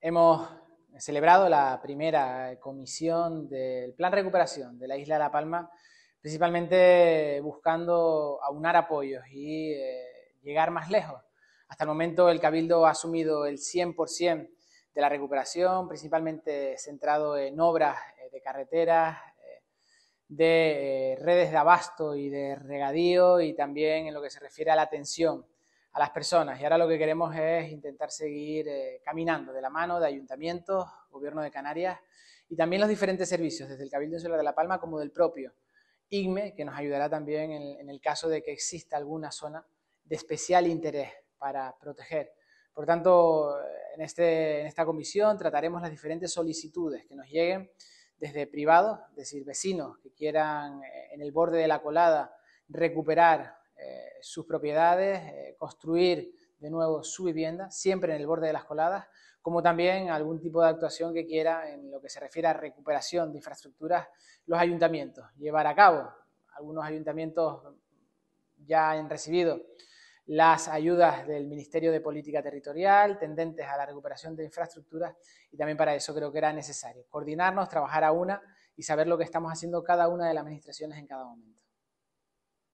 Hemos celebrado la primera comisión del Plan Recuperación de la Isla de La Palma, principalmente buscando aunar apoyos y eh, llegar más lejos. Hasta el momento el Cabildo ha asumido el 100% de la recuperación, principalmente centrado en obras eh, de carreteras, eh, de redes de abasto y de regadío y también en lo que se refiere a la atención las personas. Y ahora lo que queremos es intentar seguir eh, caminando de la mano de ayuntamientos, gobierno de Canarias y también los diferentes servicios, desde el Cabildo Insular de La Palma como del propio IGME, que nos ayudará también en, el caso de que exista alguna zona de especial interés para proteger. Por tanto, eh, en, este, en esta comisión trataremos las diferentes solicitudes que nos lleguen desde privados, es decir, vecinos que quieran eh, en el borde de la colada recuperar eh, sus propiedades, eh, construir de nuevo su vivienda, siempre en el borde de las coladas, como también algún tipo de actuación que quiera en lo que se refiere a recuperación de infraestructuras los ayuntamientos, llevar a cabo. Algunos ayuntamientos ya han recibido las ayudas del Ministerio de Política Territorial tendentes a la recuperación de infraestructuras y también para eso creo que era necesario coordinarnos, trabajar a una y saber lo que estamos haciendo cada una de las administraciones en cada momento.